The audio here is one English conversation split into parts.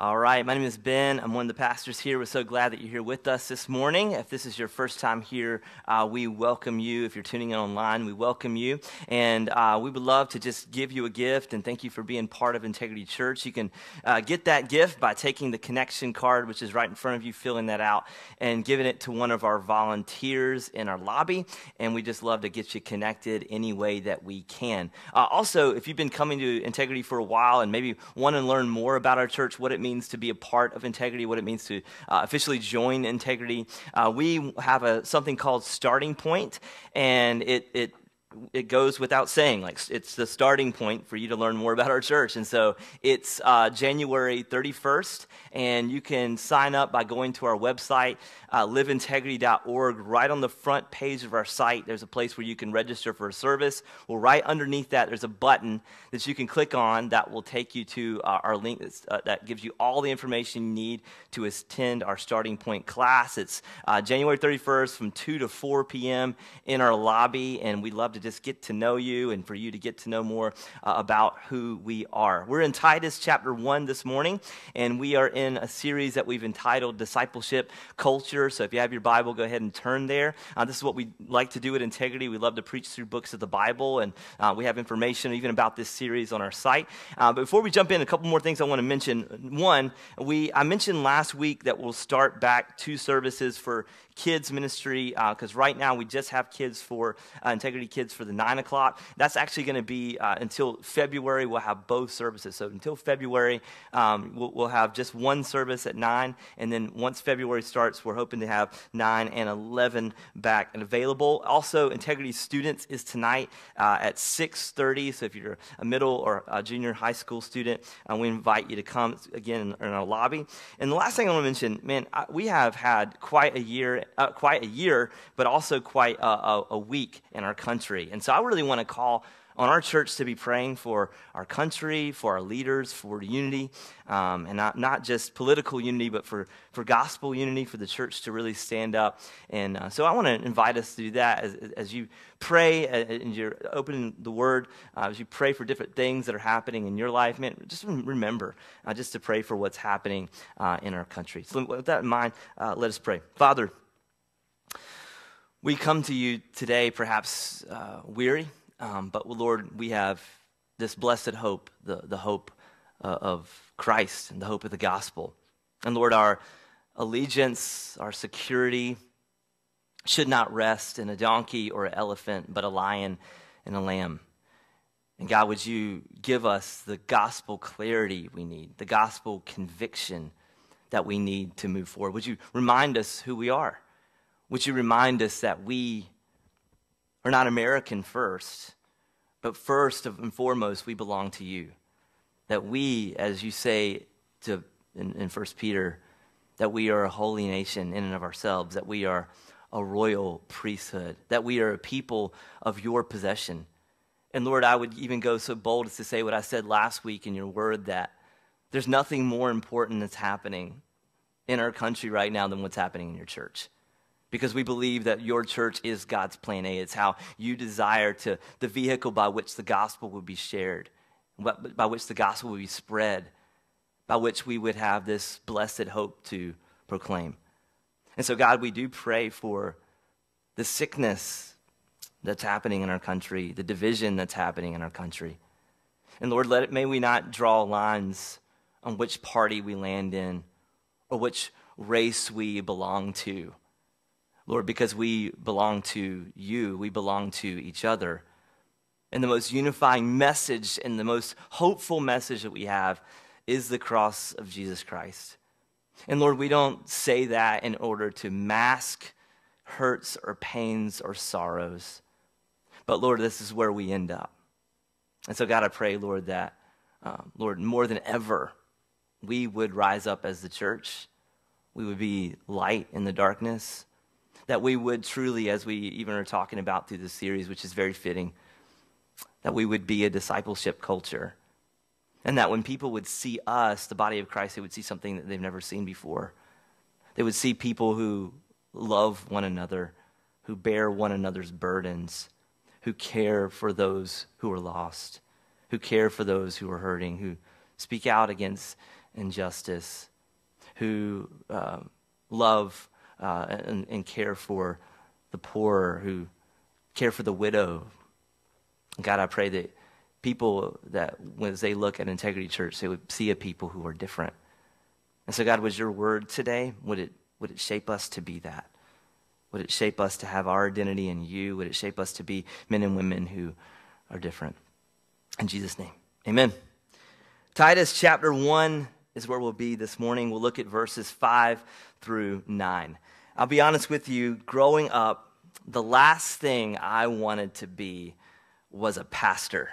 All right, my name is Ben. I'm one of the pastors here. We're so glad that you're here with us this morning. If this is your first time here, uh, we welcome you. If you're tuning in online, we welcome you. And uh, we would love to just give you a gift and thank you for being part of Integrity Church. You can uh, get that gift by taking the connection card, which is right in front of you, filling that out, and giving it to one of our volunteers in our lobby. And we just love to get you connected any way that we can. Uh, also, if you've been coming to Integrity for a while and maybe want to learn more about our church, what it means, means to be a part of integrity, what it means to uh, officially join integrity. Uh, we have a, something called Starting Point, and it, it it goes without saying, like it's the starting point for you to learn more about our church. And so it's uh, January 31st, and you can sign up by going to our website, uh, liveintegrity.org. Right on the front page of our site, there's a place where you can register for a service. Well, right underneath that, there's a button that you can click on that will take you to uh, our link uh, that gives you all the information you need to attend our starting point class. It's uh, January 31st from 2 to 4 p.m. in our lobby, and we'd love to just get to know you and for you to get to know more uh, about who we are. We're in Titus chapter 1 this morning, and we are in a series that we've entitled Discipleship Culture. So if you have your Bible, go ahead and turn there. Uh, this is what we like to do at Integrity. We love to preach through books of the Bible, and uh, we have information even about this series on our site. Uh, but before we jump in, a couple more things I want to mention. One, we I mentioned last week that we'll start back two services for kids ministry because uh, right now we just have kids for uh, Integrity Kids kids for the 9 o'clock. That's actually going to be uh, until February. We'll have both services. So until February, um, we'll, we'll, have just one service at 9. And then once February starts, we're hoping to have 9 and 11 back and available. Also, Integrity Students is tonight uh, at 6.30. So if you're a middle or a junior high school student, uh, we invite you to come again in, our lobby. And the last thing I want to mention, man, I, we have had quite a year, uh, quite a year, but also quite a, a, a week in our country country. And so I really want to call on our church to be praying for our country, for our leaders, for unity, um, and not, not just political unity, but for, for gospel unity, for the church to really stand up. And uh, so I want to invite us to do that as, as you pray and you're opening the word, uh, as you pray for different things that are happening in your life, man, just remember uh, just to pray for what's happening uh, in our country. So with that in mind, uh, let us pray. Father, we come to you today perhaps uh, weary, um, but Lord, we have this blessed hope, the, the hope uh, of Christ and the hope of the gospel. And Lord, our allegiance, our security should not rest in a donkey or an elephant, but a lion and a lamb. And God, would you give us the gospel clarity we need, the gospel conviction that we need to move forward? Would you remind us who we are? Would you remind us that we are not American first, but first and foremost, we belong to you. That we, as you say to, in, in 1 Peter, that we are a holy nation in and of ourselves, that we are a royal priesthood, that we are a people of your possession. And Lord, I would even go so bold as to say what I said last week in your word that there's nothing more important that's happening in our country right now than what's happening in your church because we believe that your church is God's plan A. It's how you desire to, the vehicle by which the gospel would be shared, by which the gospel would be spread, by which we would have this blessed hope to proclaim. And so, God, we do pray for the sickness that's happening in our country, the division that's happening in our country. And Lord, let it, may we not draw lines on which party we land in or which race we belong to Lord, because we belong to you, we belong to each other. And the most unifying message and the most hopeful message that we have is the cross of Jesus Christ. And Lord, we don't say that in order to mask hurts or pains or sorrows. But Lord, this is where we end up. And so, God, I pray, Lord, that, um, Lord, more than ever, we would rise up as the church. We would be light in the darkness that we would truly, as we even are talking about through this series, which is very fitting, that we would be a discipleship culture. And that when people would see us, the body of Christ, they would see something that they've never seen before. They would see people who love one another, who bear one another's burdens, who care for those who are lost, who care for those who are hurting, who speak out against injustice, who uh, love uh, and, and care for the poor, who care for the widow. God, I pray that people that when they look at Integrity Church, they would see a people who are different. And so, God, was your word today? Would it would it shape us to be that? Would it shape us to have our identity in you? Would it shape us to be men and women who are different? In Jesus' name, amen. Titus chapter 1, is where we'll be this morning. We'll look at verses 5 through 9. I'll be honest with you, growing up, the last thing I wanted to be was a pastor.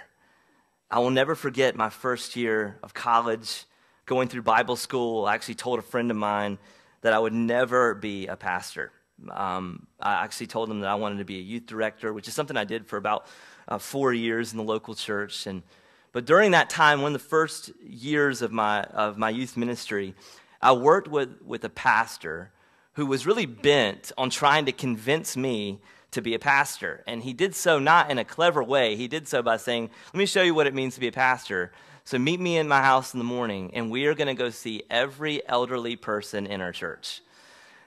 I will never forget my first year of college, going through Bible school. I actually told a friend of mine that I would never be a pastor. Um, I actually told him that I wanted to be a youth director, which is something I did for about uh, four years in the local church. And but during that time, one of the first years of my, of my youth ministry, I worked with, with a pastor who was really bent on trying to convince me to be a pastor. And he did so not in a clever way. He did so by saying, Let me show you what it means to be a pastor. So meet me in my house in the morning, and we are going to go see every elderly person in our church.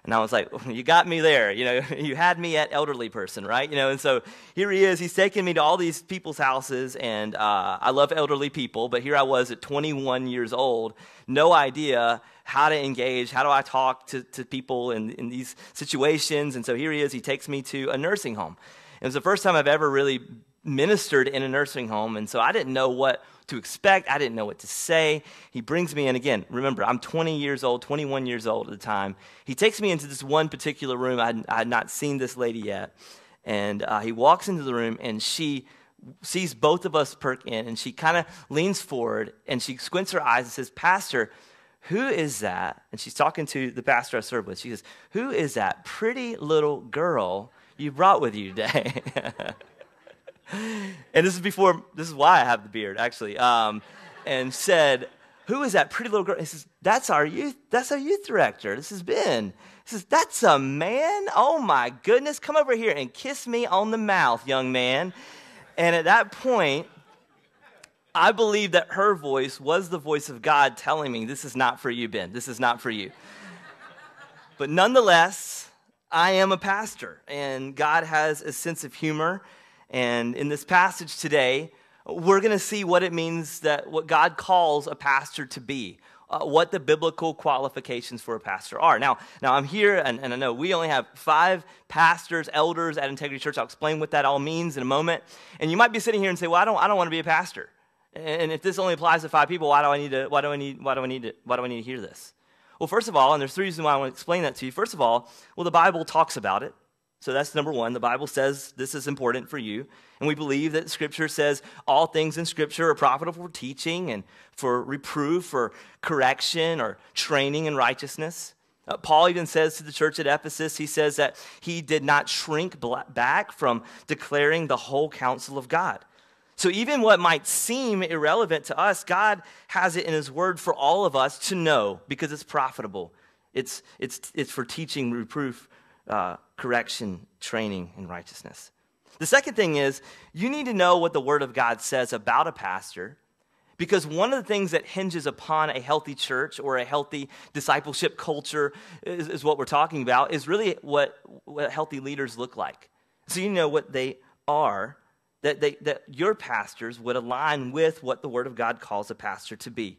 And I was like, well, you got me there. You know, you had me at elderly person, right? You know, and so here he is. He's taking me to all these people's houses, and uh, I love elderly people, but here I was at 21 years old, no idea how to engage, how do I talk to, to people in, in these situations. And so here he is. He takes me to a nursing home. It was the first time I've ever really ministered in a nursing home, and so I didn't know what to expect. I didn't know what to say. He brings me in again. Remember, I'm 20 years old, 21 years old at the time. He takes me into this one particular room. I had, I had not seen this lady yet. And uh, he walks into the room, and she sees both of us perk in, and she kind of leans forward and she squints her eyes and says, Pastor, who is that? And she's talking to the pastor I serve with. She says, Who is that pretty little girl you brought with you today? and this is before, this is why I have the beard, actually, um, and said, who is that pretty little girl? He says, that's our youth, that's our youth director. This is Ben. He says, that's a man? Oh my goodness, come over here and kiss me on the mouth, young man. And at that point, I believe that her voice was the voice of God telling me, This is not for you, Ben. This is not for you. but nonetheless, I am a pastor, and God has a sense of humor and in this passage today, we're going to see what it means that what God calls a pastor to be. Uh, what the biblical qualifications for a pastor are. Now, now I'm here, and, and I know we only have five pastors, elders at Integrity Church. I'll explain what that all means in a moment. And you might be sitting here and say, "Well, I don't, I don't want to be a pastor." And if this only applies to five people, why do I need to? Why do I need? Why do I need to? Why do I need to hear this? Well, first of all, and there's three reasons why I want to explain that to you. First of all, well, the Bible talks about it. So that's number one. The Bible says this is important for you. And we believe that Scripture says all things in Scripture are profitable for teaching and for reproof or correction or training in righteousness. Uh, Paul even says to the church at Ephesus, he says that he did not shrink back from declaring the whole counsel of God. So, even what might seem irrelevant to us, God has it in His Word for all of us to know because it's profitable. It's, it's, it's for teaching, reproof, uh, correction, training and righteousness. The second thing is you need to know what the Word of God says about a pastor because one of the things that hinges upon a healthy church or a healthy discipleship culture is, is what we're talking about is really what, what healthy leaders look like so you know what they are that, they, that your pastors would align with what the word of god calls a pastor to be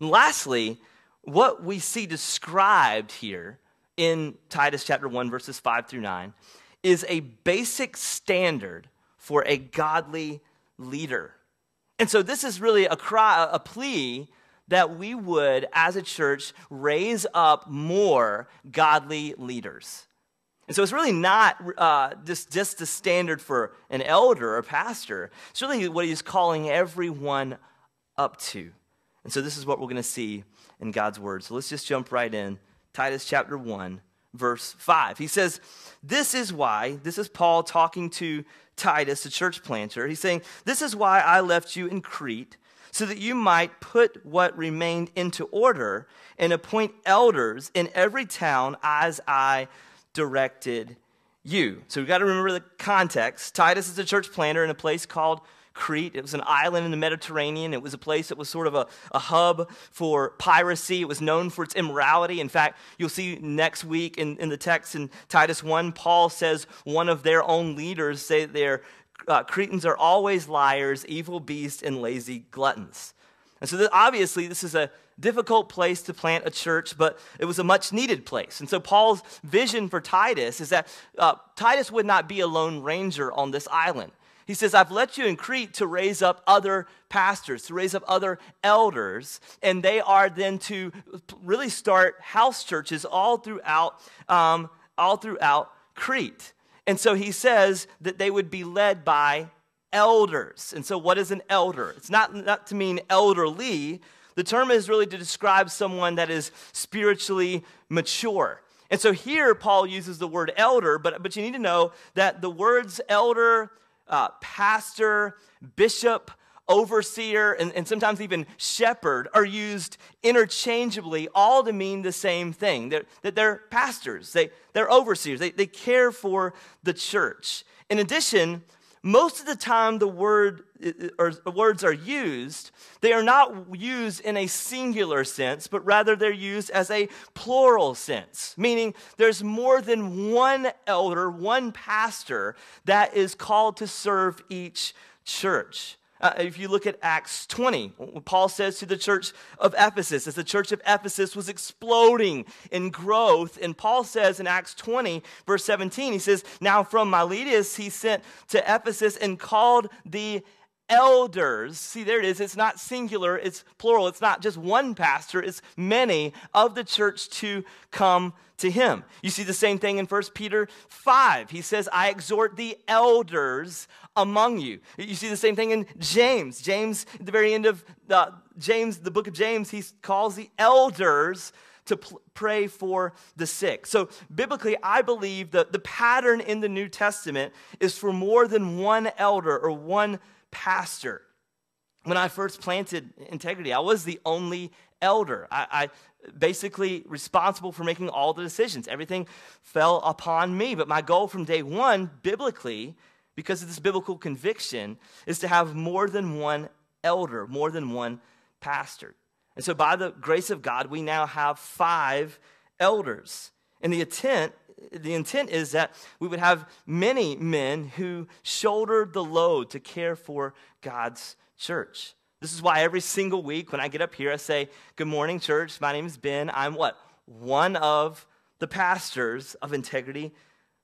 and lastly what we see described here in Titus chapter 1, verses 5 through 9, is a basic standard for a godly leader. And so this is really a cry, a plea that we would, as a church, raise up more godly leaders. And so it's really not uh, just, just the standard for an elder or pastor. It's really what he's calling everyone up to. And so this is what we're going to see in God's word. So let's just jump right in Titus chapter 1, verse 5. He says, This is why, this is Paul talking to Titus, the church planter. He's saying, This is why I left you in Crete, so that you might put what remained into order and appoint elders in every town as I directed you. So we've got to remember the context. Titus is a church planter in a place called Crete. It was an island in the Mediterranean. It was a place that was sort of a, a hub for piracy. It was known for its immorality. In fact, you'll see next week in, in the text in Titus 1, Paul says one of their own leaders say they're uh, Cretans are always liars, evil beasts, and lazy gluttons. And so, that, obviously, this is a difficult place to plant a church, but it was a much needed place. And so, Paul's vision for Titus is that uh, Titus would not be a lone ranger on this island. He says, I've let you in Crete to raise up other pastors, to raise up other elders, and they are then to really start house churches all throughout, um, all throughout Crete. And so he says that they would be led by elders. And so, what is an elder? It's not, not to mean elderly. The term is really to describe someone that is spiritually mature. And so here, Paul uses the word elder, but, but you need to know that the words elder, uh, pastor, bishop, overseer, and, and sometimes even shepherd are used interchangeably, all to mean the same thing. They're, that they're pastors, they, they're overseers, they, they care for the church. In addition, most of the time the word uh, or words are used, they are not used in a singular sense, but rather they're used as a plural sense, meaning there's more than one elder, one pastor that is called to serve each church. Uh, if you look at Acts 20, Paul says to the church of Ephesus, as the church of Ephesus was exploding in growth, and Paul says in Acts 20, verse 17, he says, Now from Miletus he sent to Ephesus and called the elders. See, there it is. It's not singular, it's plural. It's not just one pastor, it's many of the church to come to him. You see the same thing in 1 Peter 5. He says, I exhort the elders among you. You see the same thing in James. James, at the very end of the, James, the book of James, he calls the elders to pl- pray for the sick. So, biblically, I believe that the pattern in the New Testament is for more than one elder or one pastor. When I first planted Integrity, I was the only elder. I, I basically responsible for making all the decisions. Everything fell upon me. But my goal from day one, biblically, because of this biblical conviction, is to have more than one elder, more than one pastor. And so, by the grace of God, we now have five elders. And the intent, the intent is that we would have many men who shouldered the load to care for God's church. This is why every single week when I get up here, I say, Good morning, church. My name is Ben. I'm what? One of the pastors of Integrity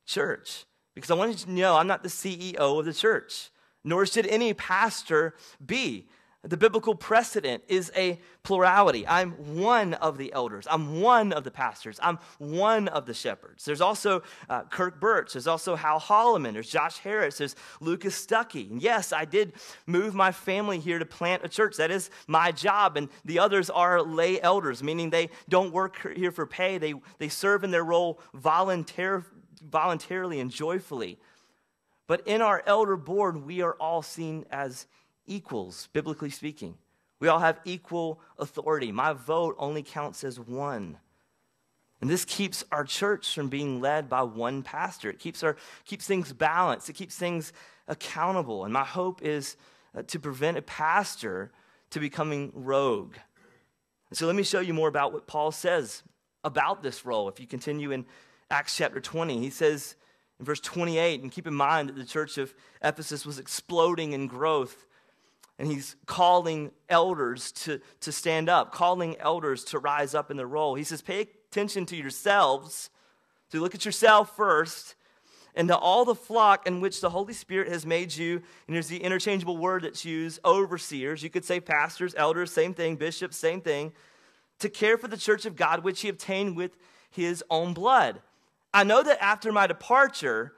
Church. Because I want you to know I'm not the CEO of the church, nor should any pastor be. The biblical precedent is a plurality. I'm one of the elders. I'm one of the pastors. I'm one of the shepherds. There's also uh, Kirk Burch. There's also Hal Holloman. There's Josh Harris. There's Lucas Stuckey. And yes, I did move my family here to plant a church. That is my job. And the others are lay elders, meaning they don't work here for pay. They, they serve in their role volunteer, voluntarily and joyfully. But in our elder board, we are all seen as equals, biblically speaking. We all have equal authority. My vote only counts as one. And this keeps our church from being led by one pastor. It keeps, our, keeps things balanced, it keeps things accountable. And my hope is uh, to prevent a pastor to becoming rogue. And so let me show you more about what Paul says about this role. If you continue in Acts chapter 20, he says in verse 28, and keep in mind that the church of Ephesus was exploding in growth and he's calling elders to, to stand up, calling elders to rise up in their role. He says, Pay attention to yourselves, to look at yourself first, and to all the flock in which the Holy Spirit has made you. And here's the interchangeable word that's used overseers. You could say pastors, elders, same thing, bishops, same thing. To care for the church of God, which he obtained with his own blood. I know that after my departure,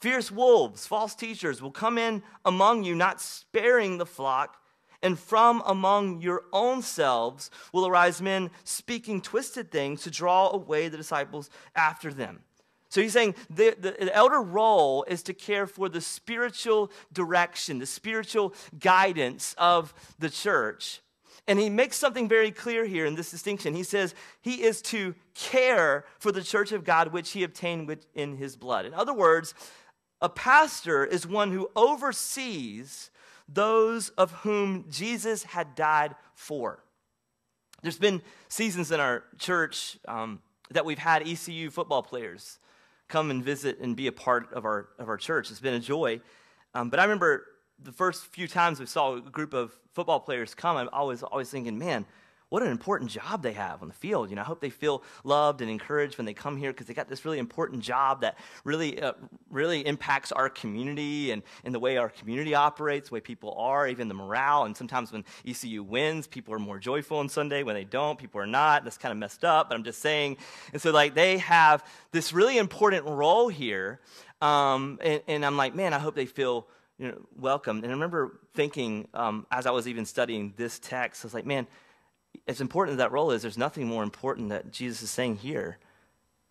Fierce wolves, false teachers, will come in among you, not sparing the flock. And from among your own selves will arise men speaking twisted things to draw away the disciples after them. So he's saying the, the, the, elder role is to care for the spiritual direction, the spiritual guidance of the church. And he makes something very clear here in this distinction. He says he is to care for the church of God which he obtained in his blood. In other words, a pastor is one who oversees those of whom Jesus had died for. There's been seasons in our church um, that we've had ECU football players come and visit and be a part of our, of our church. It's been a joy. Um, but I remember the first few times we saw a group of football players come, I was always thinking, man, what an important job they have on the field. You know, I hope they feel loved and encouraged when they come here because they got this really important job that really, uh, really impacts our community and, and the way our community operates, the way people are, even the morale. And sometimes when ECU wins, people are more joyful on Sunday. When they don't, people are not. That's kind of messed up, but I'm just saying. And so, like, they have this really important role here. Um, and, and I'm like, man, I hope they feel you know, welcome. And I remember thinking um, as I was even studying this text, I was like, man, as important as that role is, there's nothing more important that Jesus is saying here.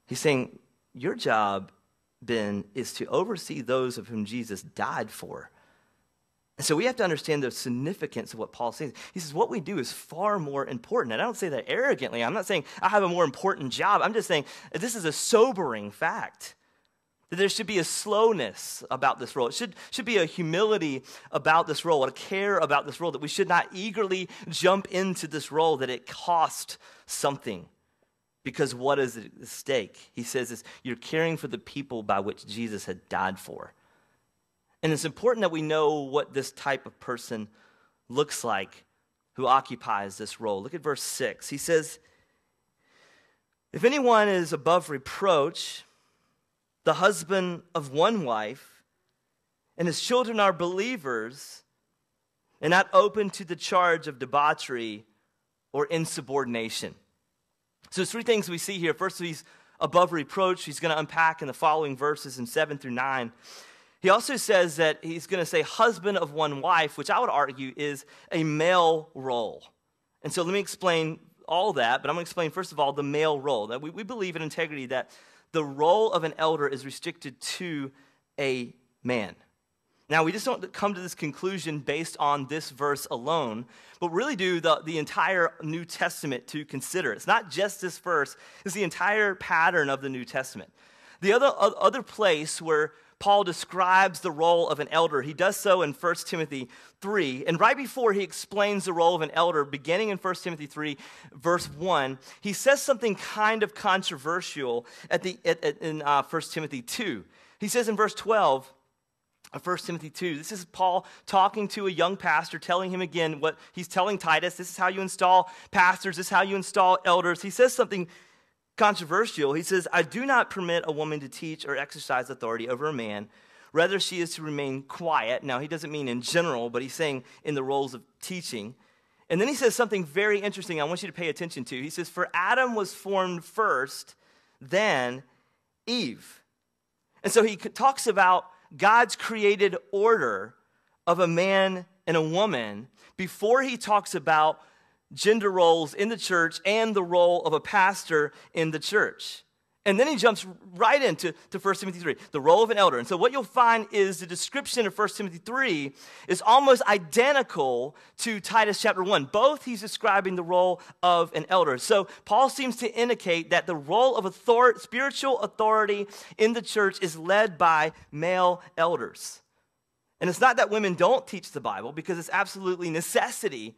He's saying, Your job, Ben, is to oversee those of whom Jesus died for. And so we have to understand the significance of what Paul says. He says, What we do is far more important. And I don't say that arrogantly. I'm not saying I have a more important job. I'm just saying this is a sobering fact. That there should be a slowness about this role. It should, should be a humility about this role, a care about this role, that we should not eagerly jump into this role, that it cost something. Because what is at stake? He says is you're caring for the people by which Jesus had died for. And it's important that we know what this type of person looks like who occupies this role. Look at verse 6. He says, If anyone is above reproach, the husband of one wife, and his children are believers and not open to the charge of debauchery or insubordination. So, three things we see here. First, he's above reproach. He's going to unpack in the following verses in 7 through 9. He also says that he's going to say husband of one wife, which I would argue is a male role. And so let me explain all that, but I'm going to explain, first of all, the male role. That we, we believe in integrity that the role of an elder is restricted to a man. Now, we just don't come to this conclusion based on this verse alone, but really do the, the entire New Testament to consider. It's not just this verse, it's the entire pattern of the New Testament. The other, other place where Paul describes the role of an elder. He does so in 1 Timothy 3. And right before he explains the role of an elder, beginning in 1 Timothy 3, verse 1, he says something kind of controversial at the, at, at, in uh, 1 Timothy 2. He says in verse 12, of uh, 1 Timothy 2. This is Paul talking to a young pastor, telling him again what he's telling Titus. This is how you install pastors, this is how you install elders. He says something controversial. He says, I do not permit a woman to teach or exercise authority over a man. Rather, she is to remain quiet. Now, he doesn't mean in general, but he's saying in the roles of teaching. And then he says something very interesting I want you to pay attention to. He says, For Adam was formed first, then Eve. And so he talks about God's created order of a man and a woman before he talks about gender roles in the church and the role of a pastor in the church. And then he jumps right into to 1 Timothy 3, the role of an elder. And so what you'll find is the description of 1 Timothy 3 is almost identical to Titus chapter 1. Both he's describing the role of an elder. So Paul seems to indicate that the role of author- spiritual authority in the church is led by male elders. And it's not that women don't teach the Bible because it's absolutely necessity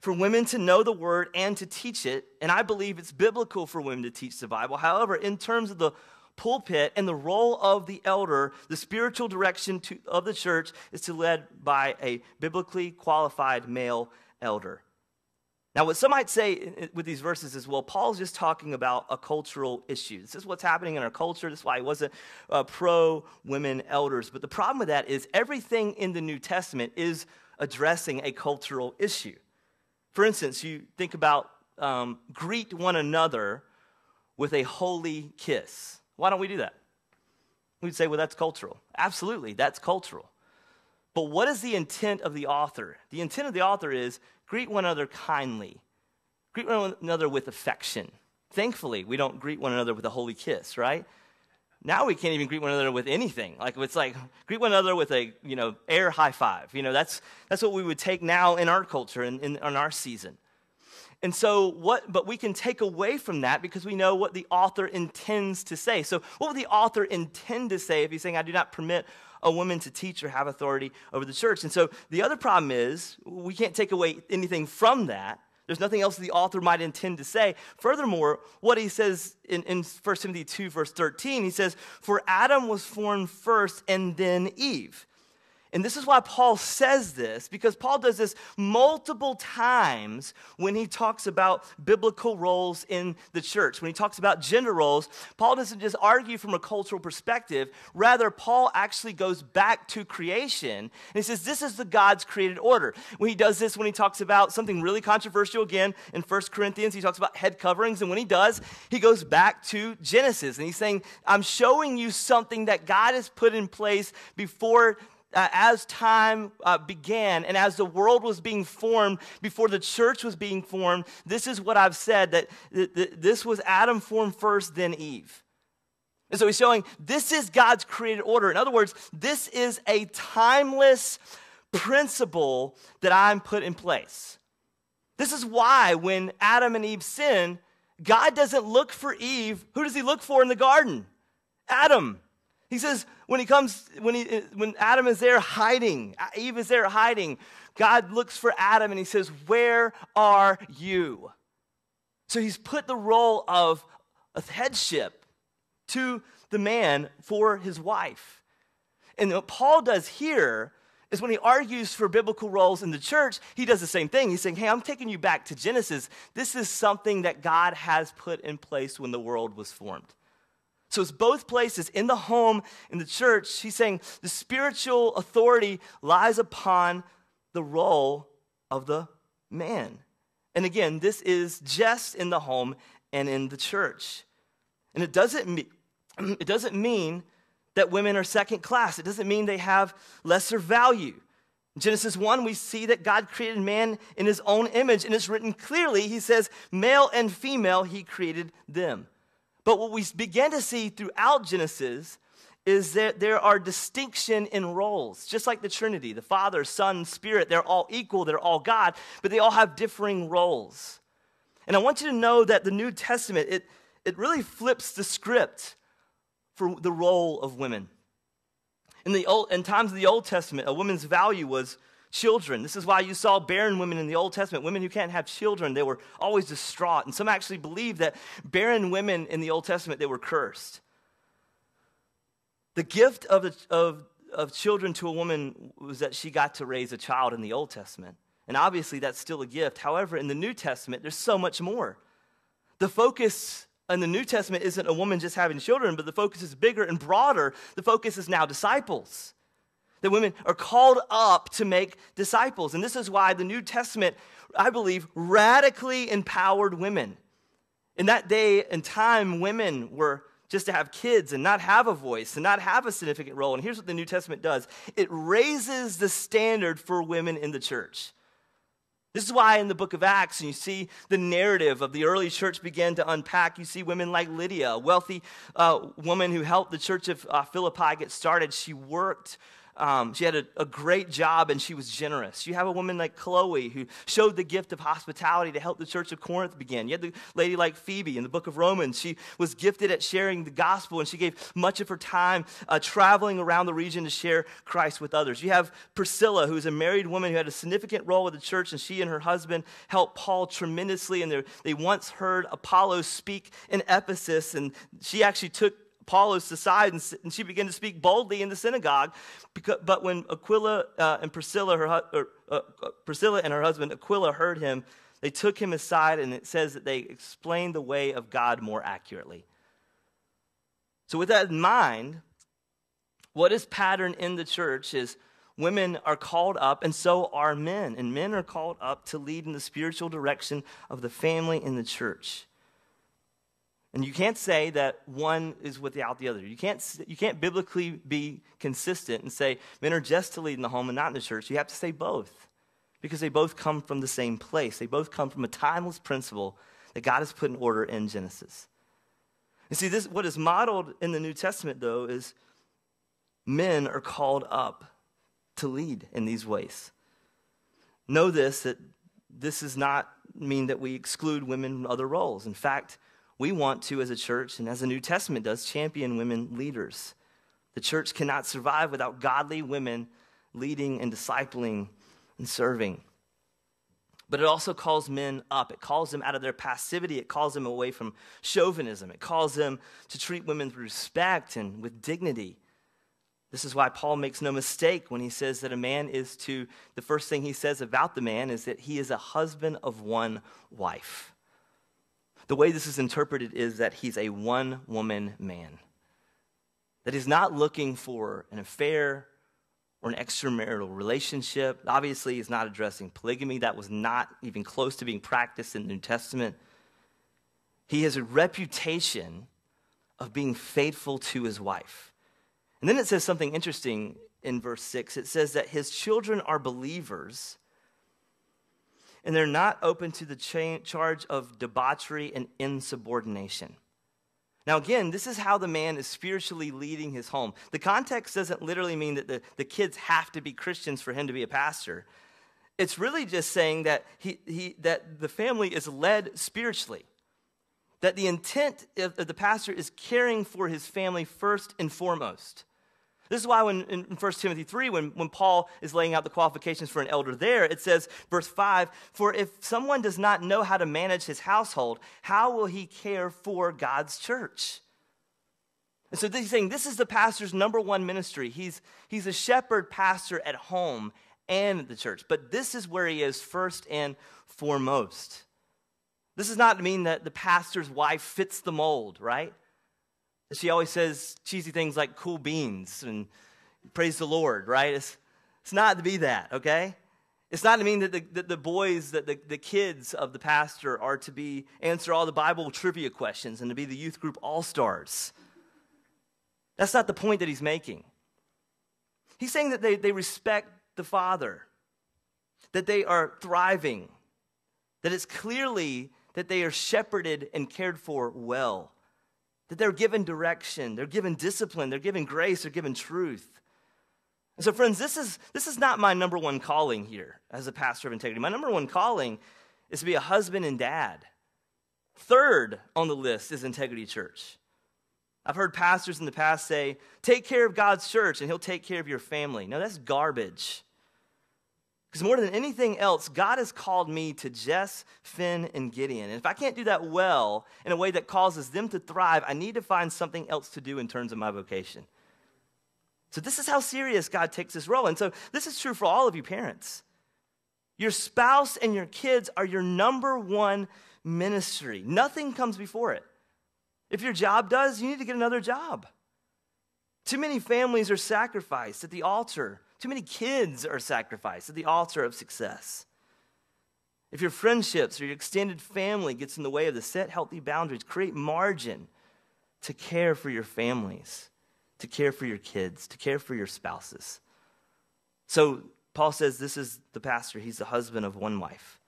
for women to know the word and to teach it, and I believe it's biblical for women to teach the Bible. However, in terms of the pulpit and the role of the elder, the spiritual direction to, of the church is to led by a biblically qualified male elder. Now, what some might say with these verses is, well, Paul's just talking about a cultural issue. This is what's happening in our culture. That's why he wasn't uh, pro women elders. But the problem with that is everything in the New Testament is addressing a cultural issue. For instance, you think about um, greet one another with a holy kiss. Why don't we do that? We'd say, well, that's cultural. Absolutely, that's cultural. But what is the intent of the author? The intent of the author is greet one another kindly, greet one another with affection. Thankfully, we don't greet one another with a holy kiss, right? Now we can't even greet one another with anything. Like it's like greet one another with a you know air high five. You know that's that's what we would take now in our culture and in, in, in our season. And so what but we can take away from that because we know what the author intends to say. So what would the author intend to say if he's saying I do not permit a woman to teach or have authority over the church? And so the other problem is we can't take away anything from that there's nothing else the author might intend to say. Furthermore, what he says in, in 1 Timothy 2, verse 13, he says, For Adam was formed first and then Eve. And this is why Paul says this, because Paul does this multiple times when he talks about biblical roles in the church. When he talks about gender roles, Paul doesn't just argue from a cultural perspective. Rather, Paul actually goes back to creation and he says, This is the God's created order. When he does this, when he talks about something really controversial again in 1 Corinthians, he talks about head coverings. And when he does, he goes back to Genesis and he's saying, I'm showing you something that God has put in place before uh, as time uh, began and as the world was being formed, before the church was being formed, this is what I've said that th- th- this was Adam formed first, then Eve. And so he's showing this is God's created order. In other words, this is a timeless principle that I'm put in place. This is why when Adam and Eve sin, God doesn't look for Eve. Who does he look for in the garden? Adam. He says, when he comes, when, he, when Adam is there hiding, Eve is there hiding, God looks for Adam and he says, Where are you? So he's put the role of, of headship to the man for his wife. And what Paul does here is when he argues for biblical roles in the church, he does the same thing. He's saying, Hey, I'm taking you back to Genesis. This is something that God has put in place when the world was formed. So it's both places in the home, in the church. He's saying the spiritual authority lies upon the role of the man. And again, this is just in the home and in the church. And it doesn't, me- it doesn't mean that women are second class, it doesn't mean they have lesser value. Genesis 1, we see that God created man in his own image, and it's written clearly. He says, Male and female, he created them. But what we began to see throughout Genesis is that there are distinction in roles, just like the Trinity the Father, Son, Spirit. They're all equal, they're all God, but they all have differing roles. And I want you to know that the New Testament, it, it really flips the script for the role of women. In, the old, in times of the Old Testament, a woman's value was children. This is why you saw barren women in the Old Testament, women who can't have children. They were always distraught. And some actually believe that barren women in the Old Testament, they were cursed. The gift of, the, of, of children to a woman was that she got to raise a child in the Old Testament. And obviously, that's still a gift. However, in the New Testament, there's so much more. The focus in the New Testament isn't a woman just having children, but the focus is bigger and broader. The focus is now disciples that women are called up to make disciples. And this is why the New Testament, I believe, radically empowered women. In that day and time, women were just to have kids and not have a voice and not have a significant role. And here's what the New Testament does it raises the standard for women in the church. This is why in the book of Acts, and you see the narrative of the early church begin to unpack. You see women like Lydia, a wealthy uh, woman who helped the church of uh, Philippi get started. She worked um, she had a, a great job and she was generous. You have a woman like Chloe who showed the gift of hospitality to help the church of Corinth begin. You had the lady like Phoebe in the book of Romans. She was gifted at sharing the gospel and she gave much of her time uh, traveling around the region to share Christ with others. You have Priscilla, who is a married woman who had a significant role with the church, and she and her husband helped Paul tremendously. And they once heard Apollo speak in Ephesus, and she actually took Apollos aside, and, she began to speak boldly in the synagogue. but when Aquila uh, and Priscilla, her, or, er, uh, uh, Priscilla and her husband Aquila heard him, they took him aside, and it says that they explained the way of God more accurately. So, with that in mind, what is pattern in the church is women are called up, and so are men. And men are called up to lead in the spiritual direction of the family in the church. And you can't say that one is without the other. You can't, you can't biblically be consistent and say men are just to lead in the home and not in the church. You have to say both because they both come from the same place. They both come from a timeless principle that God has put in order in Genesis. And see, this, what is modeled in the New Testament, though, is men are called up to lead in these ways. Know this that this does not mean that we exclude women from other roles. In fact, we want to, as a church and as the New Testament does, champion women leaders. The church cannot survive without godly women leading and discipling and serving. But it also calls men up. It calls them out of their passivity. It calls them away from chauvinism. It calls them to treat women with respect and with dignity. This is why Paul makes no mistake when he says that a man is to, the first thing he says about the man is that he is a husband of one wife the way this is interpreted is that he's a one woman man, that he's not looking for an affair or an extramarital relationship. Obviously, he's not addressing polygamy, that was not even close to being practiced in the New Testament. He has a reputation of being faithful to his wife. And then it says something interesting in verse 6. It says that his children are believers and they're not open to the cha- charge of debauchery and insubordination. Now, again, this is how the man is spiritually leading his home. The context doesn't literally mean that the, the kids have to be Christians for him to be a pastor. It's really just saying that, he, he, that the family is led spiritually, that the intent of the pastor is caring for his family first and foremost. This is why when, in 1 Timothy 3, when, when Paul is laying out the qualifications for an elder there, it says, verse 5, For if someone does not know how to manage his household, how will he care for God's church? And so he's saying this is the pastor's number one ministry. He's, he's a shepherd pastor at home and at the church, but this is where he is first and foremost. This does not mean that the pastor's wife fits the mold, right? She always says cheesy things like cool beans and praise the Lord, right? It's, it's not to be that, okay? It's not to mean that the, that the boys, that the, the kids of the pastor are to be answer all the Bible trivia questions and to be the youth group all stars. That's not the point that he's making. He's saying that they, they respect the Father, that they are thriving, that it's clearly that they are shepherded and cared for well that they're given direction, they're given discipline, they're given grace, they're given truth. And so, friends, this is, this is not my number one calling here as a pastor of integrity. My number one calling is to be a husband and dad. Third on the list is Integrity Church. I've heard pastors in the past say, take care of God's church and he'll take care of your family. No, that's garbage. Because more than anything else, God has called me to Jess, Finn, and Gideon. And if I can't do that well in a way that causes them to thrive, I need to find something else to do in terms of my vocation. So, this is how serious God takes this role. And so, this is true for all of you parents. Your spouse and your kids are your number one ministry, nothing comes before it. If your job does, you need to get another job. Too many families are sacrificed at the altar too many kids are sacrificed at the altar of success. If your friendships or your extended family gets in the way of the set healthy boundaries, create margin to care for your families, to care for your kids, to care for your spouses. So Paul says this is the pastor, he's the husband of one wife.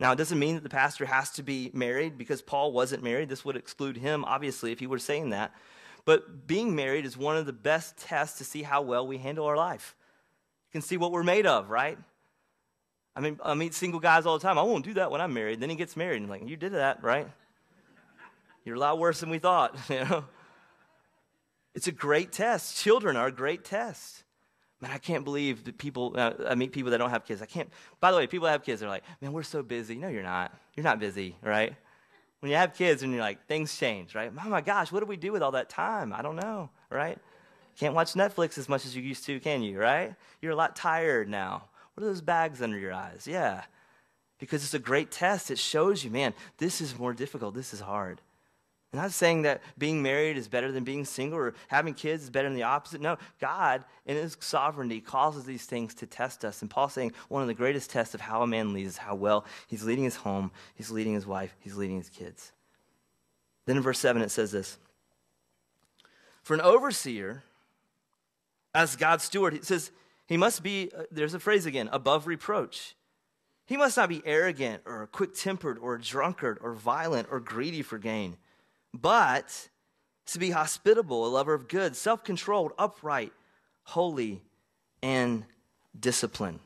Now, it doesn't mean that the pastor has to be married because Paul wasn't married. This would exclude him, obviously, if he were saying that. But being married is one of the best tests to see how well we handle our life. You can see what we're made of, right? I mean, I meet single guys all the time. I won't do that when I'm married. Then he gets married and I'm like, you did that, right? You're a lot worse than we thought, you know? It's a great test. Children are a great test. Man, I can't believe that people, uh, I meet people that don't have kids. I can't, by the way, people that have kids are like, man, we're so busy. No, you're not. You're not busy, right? When you have kids and you're like, things change, right? Oh my gosh, what do we do with all that time? I don't know, right? Can't watch Netflix as much as you used to, can you, right? You're a lot tired now. What are those bags under your eyes? Yeah. Because it's a great test. It shows you, man, this is more difficult. This is hard. I'm not saying that being married is better than being single or having kids is better than the opposite. No, God, in His sovereignty, causes these things to test us. And Paul's saying one of the greatest tests of how a man leads is how well he's leading his home, he's leading his wife, he's leading his kids. Then in verse 7, it says this For an overseer as God's steward. he says he must be, uh, there's a phrase again, above reproach. He must not be arrogant or quick tempered or drunkard or violent or greedy for gain, but to be hospitable, a lover of good, self controlled, upright, holy, and disciplined.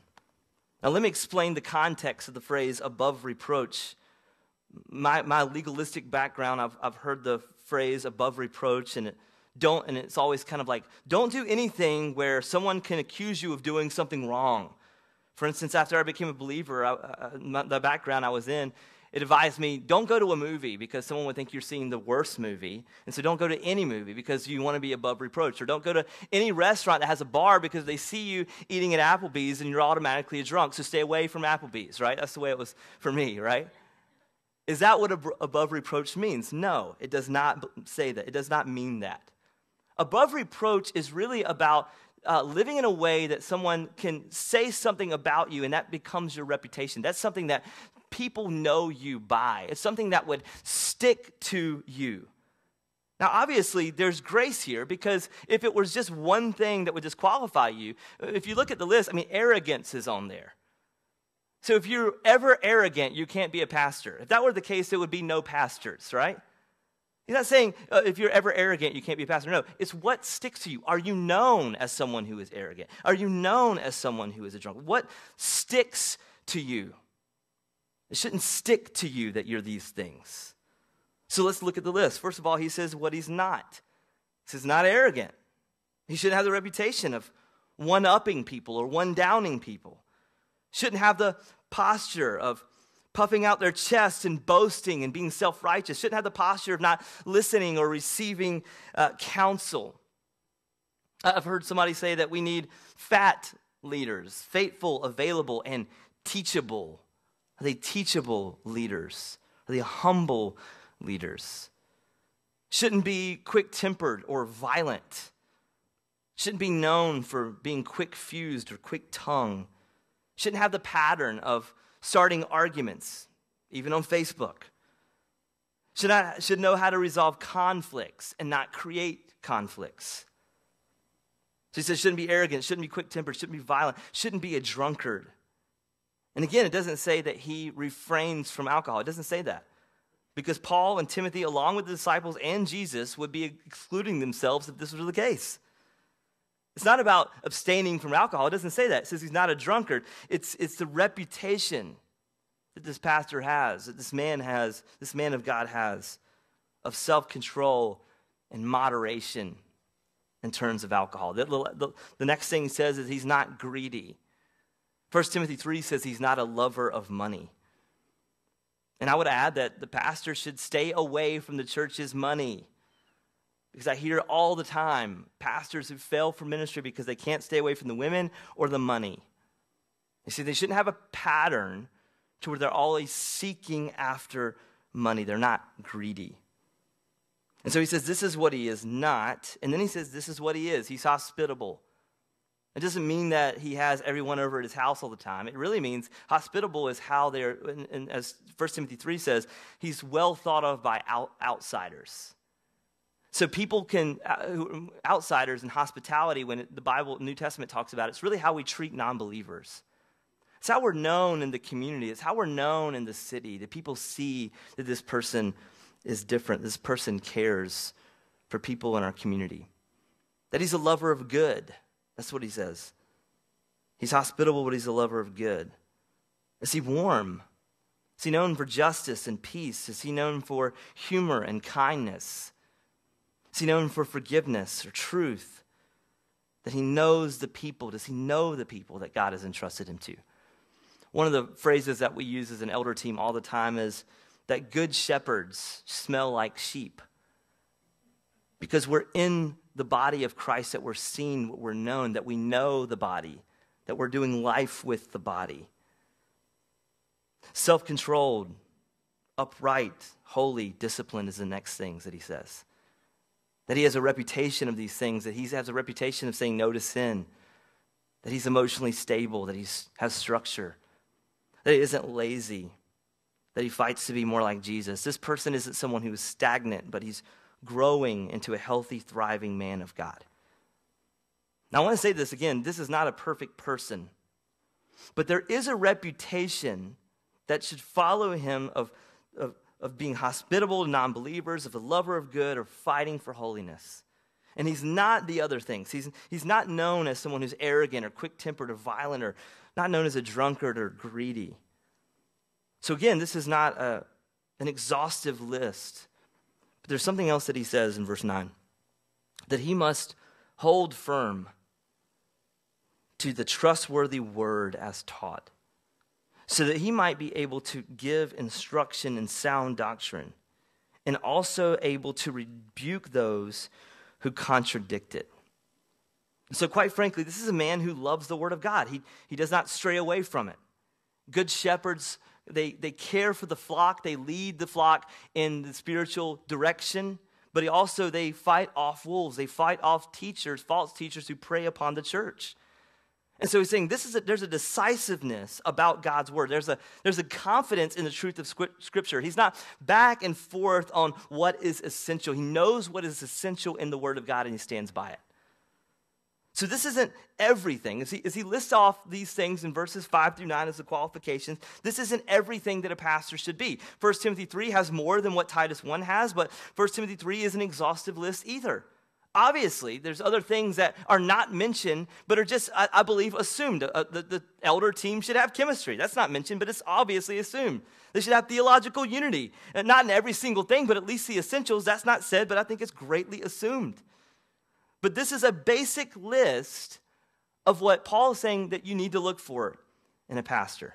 Now, let me explain the context of the phrase above reproach. My, my legalistic background, I've, I've heard the phrase above reproach, and it don't, and it's always kind of like, don't do anything where someone can accuse you of doing something wrong. For instance, after I became a believer, I, uh, the background I was in, it advised me don't go to a movie because someone would think you're seeing the worst movie. And so don't go to any movie because you want to be above reproach. Or don't go to any restaurant that has a bar because they see you eating at Applebee's and you're automatically a drunk. So stay away from Applebee's, right? That's the way it was for me, right? Is that what ab- above reproach means? No, it does not say that. It does not mean that. Above reproach is really about uh, living in a way that someone can say something about you and that becomes your reputation. That's something that people know you by, it's something that would stick to you. Now, obviously, there's grace here because if it was just one thing that would disqualify you, uh, if you look at the list, I mean, arrogance is on there. So if you're ever arrogant, you can't be a pastor. If that were the case, it would be no pastors, right? He's not saying uh, if you're ever arrogant, you can't be a pastor. No, it's what sticks to you. Are you known as someone who is arrogant? Are you known as someone who is a drunk? What sticks to you? It shouldn't stick to you that you're these things. So let's look at the list. First of all, he says what he's not. He says, not arrogant. He shouldn't have the reputation of one upping people or one downing people. Shouldn't have the posture of puffing out their chests and boasting and being self righteous, shouldn't have the posture of not listening or receiving uh, counsel. I've heard somebody say that we need fat leaders, faithful, available, and teachable. Are they teachable leaders? Are they humble leaders? Shouldn't be quick tempered or violent. Shouldn't be known for being quick fused or quick tongued. Shouldn't have the pattern of starting arguments, even on Facebook. Should, I, should know how to resolve conflicts and not create conflicts. She says, shouldn't be arrogant, shouldn't be quick tempered, shouldn't be violent, shouldn't be a drunkard. And again, it doesn't say that he refrains from alcohol. It doesn't say that. Because Paul and Timothy, along with the disciples and Jesus, would be excluding themselves if this were the case. It's not about abstaining from alcohol. It doesn't say that. It says he's not a drunkard. It's, it's the reputation that this pastor has, that this man has, this man of God has, of self control and moderation in terms of alcohol. The, the, the, next thing he says is he's not greedy. 1 Timothy 3 says he's not a lover of money. And I would add that the pastor should stay away from the church's money. Because I hear all the time pastors who fail for ministry because they can't stay away from the women or the money. You see, they shouldn't have a pattern to where they're always seeking after money. They're not greedy. And so he says, This is what he is not. And then he says, This is what he is. He's hospitable. It doesn't mean that he has everyone over at his house all the time. It really means hospitable is how they're, and, and as 1 Timothy 3 says, he's well thought of by out, outsiders. So people can, uh, outsiders and hospitality, when the Bible, New Testament talks about it, it's really how we treat non believers. It's how we're known in the community. It's how we're known in the city. That people see that this person is different. This person cares for people in our community. That he's a lover of good. That's what he says. He's hospitable, but he's a lover of good. Is he warm? Is he known for justice and peace? Is he known for humor and kindness? Is he known for forgiveness or truth? That he knows the people? Does he know the people that God has entrusted him to? One of the phrases that we use as an elder team all the time is that good shepherds smell like sheep because we're in the body of Christ, that we're seen, what we're known, that we know the body, that we're doing life with the body. Self controlled, upright, holy disciplined is the next things that he says that he has a reputation of these things, that he has a reputation of saying no to sin, that he's emotionally stable, that he has structure, that he isn't lazy, that he fights to be more like Jesus. This person isn't someone who is stagnant, but he's growing into a healthy, thriving man of God. Now, I want to say this again this is not a perfect person, but there is a reputation that should follow him of, of of being hospitable to non believers, of a lover of good, or fighting for holiness. And he's not the other things. He's, he's not known as someone who's arrogant or quick tempered or violent or not known as a drunkard or greedy. So, again, this is not a, an exhaustive list. But there's something else that he says in verse 9 that he must hold firm to the trustworthy word as taught so that he might be able to give instruction in sound doctrine and also able to rebuke those who contradict it. So, quite frankly, this is a man who loves the Word of God. He, he does not stray away from it. Good shepherds, they, they care for the flock, they lead the flock in the spiritual direction, but he also they fight off wolves, they fight off teachers, false teachers who prey upon the church. And so he's saying this is a, there's a decisiveness about God's word. There's a, there's a confidence in the truth of Scripture. He's not back and forth on what is essential. He knows what is essential in the word of God and he stands by it. So this isn't everything. As he, as he lists off these things in verses 5 through 9 as the qualifications, this isn't everything that a pastor should be. 1 Timothy 3 has more than what Titus 1 has, but 1 Timothy 3 is an exhaustive list either. Obviously, there's other things that are not mentioned, but are just, I, I believe, assumed. Uh, the, the elder team should have chemistry. That's not mentioned, but it's obviously assumed. They should have theological unity. And uh, not in every single thing, but at least the essentials. That's not said, but I think it's greatly assumed. But this is a basic list of what Paul is saying that you need to look for in a pastor.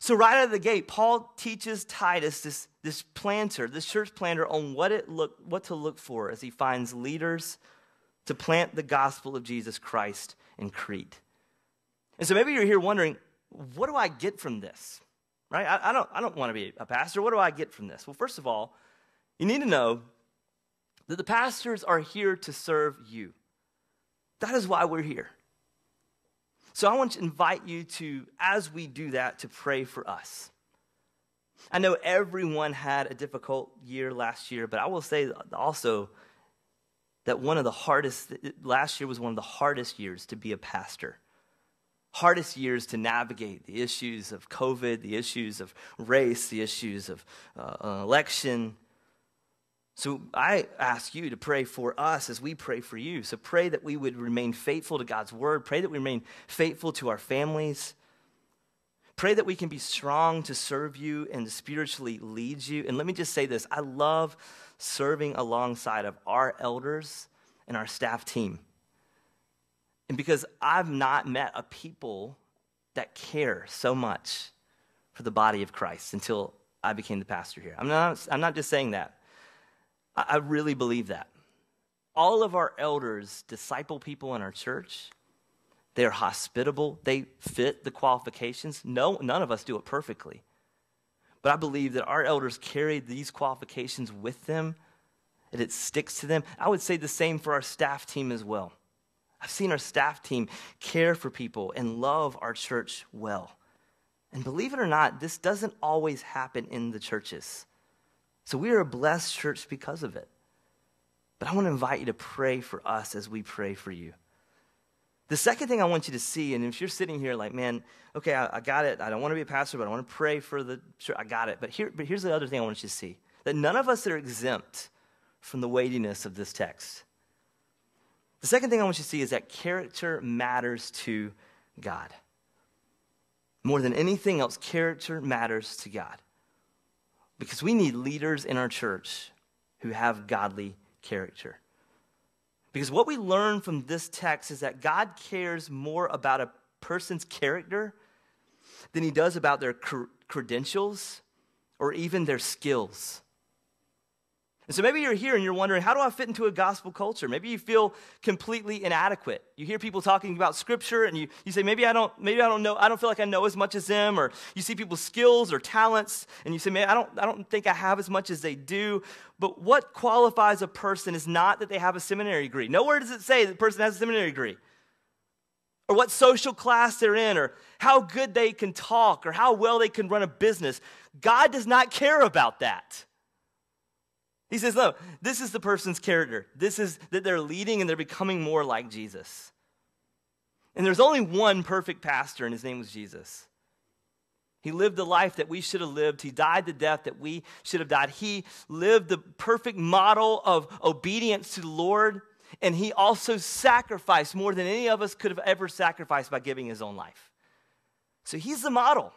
So, right out of the gate, Paul teaches Titus, this, this planter, this church planter, on what, it look, what to look for as he finds leaders to plant the gospel of Jesus Christ in Crete. And so, maybe you're here wondering, what do I get from this? Right? I, I don't, I don't want to be a pastor. What do I get from this? Well, first of all, you need to know that the pastors are here to serve you. That is why we're here. So I want to invite you to, as we do that, to pray for us. I know everyone had a difficult year last year, but I will say also that one of the hardest, last year was one of the hardest years to be a pastor. Hardest years to navigate the issues of COVID, the issues of race, the issues of uh, uh election, so I ask you to pray for us as we pray for you. So pray that we would remain faithful to God's word. Pray that we remain faithful to our families. Pray that we can be strong to serve you and to spiritually lead you. And let me just say this I love serving alongside of our elders and our staff team. And because I've not met a people that care so much for the body of Christ until I became the pastor here. I'm not, I'm not just saying that. I really believe that. All of our elders disciple people in our church. They're hospitable. They fit the qualifications. No, none of us do it perfectly. But I believe that our elders carry these qualifications with them, that it sticks to them. I would say the same for our staff team as well. I've seen our staff team care for people and love our church well. And believe it or not, this doesn't always happen in the churches. So we are a blessed church because of it. But I want to invite you to pray for us as we pray for you. The second thing I want you to see, and if you're sitting here like, man, okay, I, I got it. I don't want to be a pastor, but I want to pray for the church. I got it. But, here, but here's the other thing I want you to see that none of us are exempt from the weightiness of this text. The second thing I want you to see is that character matters to God. More than anything else, character matters to God. Because we need leaders in our church who have godly character. Because what we learn from this text is that God cares more about a person's character than he does about their credentials or even their skills. And so maybe you're here and you're wondering, how do I fit into a gospel culture? Maybe you feel completely inadequate. You hear people talking about scripture and you, you say, maybe I don't, maybe I don't know, I don't feel like I know as much as them, or you see people's skills or talents, and you say, man, I don't, I don't think I have as much as they do. But what qualifies a person is not that they have a seminary degree. Nowhere does it say that the person has a seminary degree. Or what social class they're in, or how good they can talk, or how well they can run a business. God does not care about that. He says, no, this is the person's character. This is that they're leading and they're becoming more like Jesus. And there's only one perfect pastor, and his name was Jesus. He lived the life that we should have lived. He died the death that we should have died. He lived the perfect model of obedience to the Lord, and he also sacrificed more than any of us could have ever sacrificed by giving his own life. So he's the model.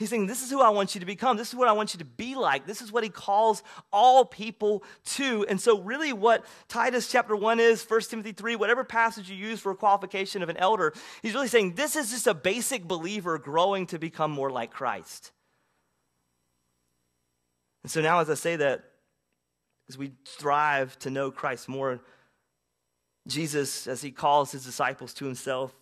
He's saying, This is who I want you to become. This is what I want you to be like. This is what he calls all people to. And so, really, what Titus chapter 1 is, 1 Timothy 3, whatever passage you use for a qualification of an elder, he's really saying, This is just a basic believer growing to become more like Christ. And so, now as I say that, as we strive to know Christ more, Jesus, as he calls his disciples to himself,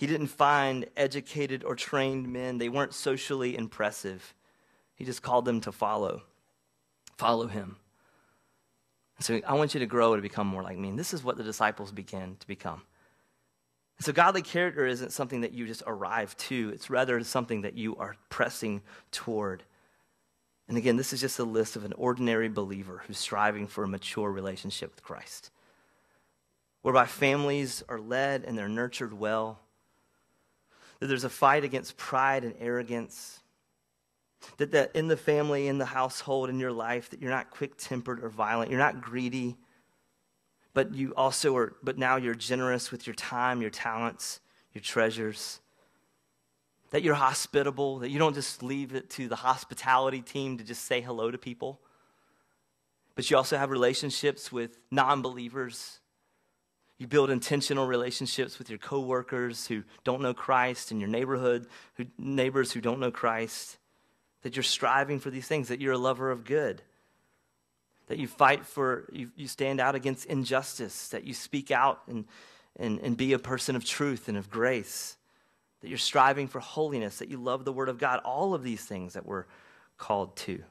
he didn't find educated or trained men, they weren't socially impressive. He just called them to follow. Follow him. So I want you to grow to become more like me. And this is what the disciples began to become. So godly character isn't something that you just arrive to, it's rather something that you are pressing toward. And again, this is just a list of an ordinary believer who's striving for a mature relationship with Christ, whereby families are led and they're nurtured well, that there's a fight against pride and arrogance, that, that in the family, in the household, in your life, that you're not quick tempered or violent, you're not greedy, but you also are, but now you're generous with your time, your talents, your treasures. That you're hospitable, that you don't just leave it to the hospitality team to just say hello to people, but you also have relationships with non believers you build intentional relationships with your coworkers who don't know Christ and your neighborhood, who, neighbors who don't know Christ. That you're striving for these things, that you're a lover of good, that you fight for, you, you stand out against injustice, that you speak out and, and, and be a person of truth and of grace, that you're striving for holiness, that you love the Word of God, all of these things that we're called to.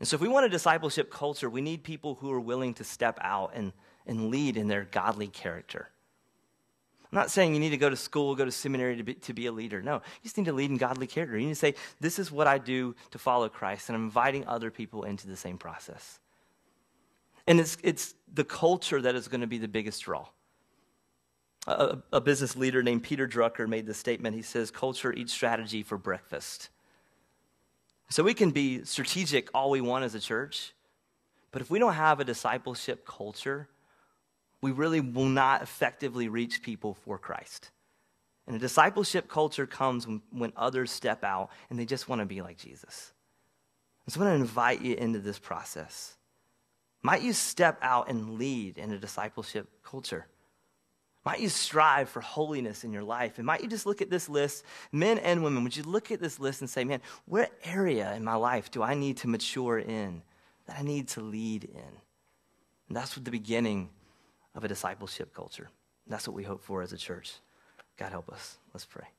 And so, if we want a discipleship culture, we need people who are willing to step out and and lead in their godly character. I'm not saying you need to go to school, go to seminary to be, to be a leader. No, you just need to lead in godly character. You need to say, This is what I do to follow Christ, and I'm inviting other people into the same process. And it's, it's the culture that is going to be the biggest draw. A, a business leader named Peter Drucker made this statement. He says, Culture eats strategy for breakfast. So we can be strategic all we want as a church, but if we don't have a discipleship culture, we really will not effectively reach people for Christ. And a discipleship culture comes when, when others step out and they just want to be like Jesus. And so I want to invite you into this process. Might you step out and lead in a discipleship culture? Might you strive for holiness in your life? And might you just look at this list, men and women, would you look at this list and say, man, what area in my life do I need to mature in, that I need to lead in? And that's what the beginning of a discipleship culture. That's what we hope for as a church. God help us. Let's pray.